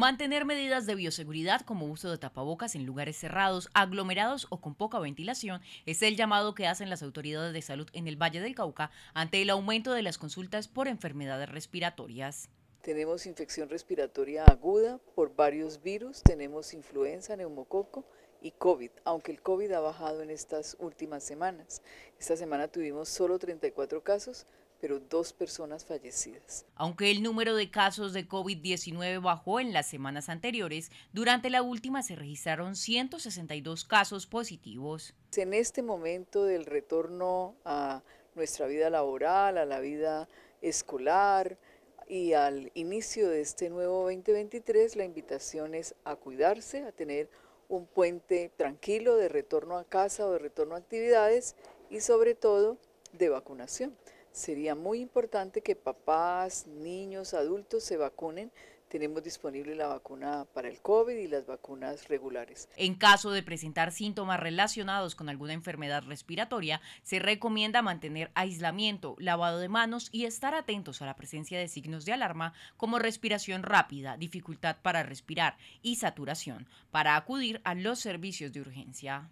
Mantener medidas de bioseguridad como uso de tapabocas en lugares cerrados, aglomerados o con poca ventilación es el llamado que hacen las autoridades de salud en el Valle del Cauca ante el aumento de las consultas por enfermedades respiratorias. Tenemos infección respiratoria aguda por varios virus, tenemos influenza, neumococo y COVID, aunque el COVID ha bajado en estas últimas semanas. Esta semana tuvimos solo 34 casos, pero dos personas fallecidas. Aunque el número de casos de COVID-19 bajó en las semanas anteriores, durante la última se registraron 162 casos positivos. En este momento del retorno a nuestra vida laboral, a la vida escolar, y al inicio de este nuevo 2023, la invitación es a cuidarse, a tener un puente tranquilo de retorno a casa o de retorno a actividades y sobre todo de vacunación. Sería muy importante que papás, niños, adultos se vacunen tenemos disponible la vacuna para el COVID y las vacunas regulares. En caso de presentar síntomas relacionados con alguna enfermedad respiratoria, se recomienda mantener aislamiento, lavado de manos y estar atentos a la presencia de signos de alarma como respiración rápida, dificultad para respirar y saturación para acudir a los servicios de urgencia.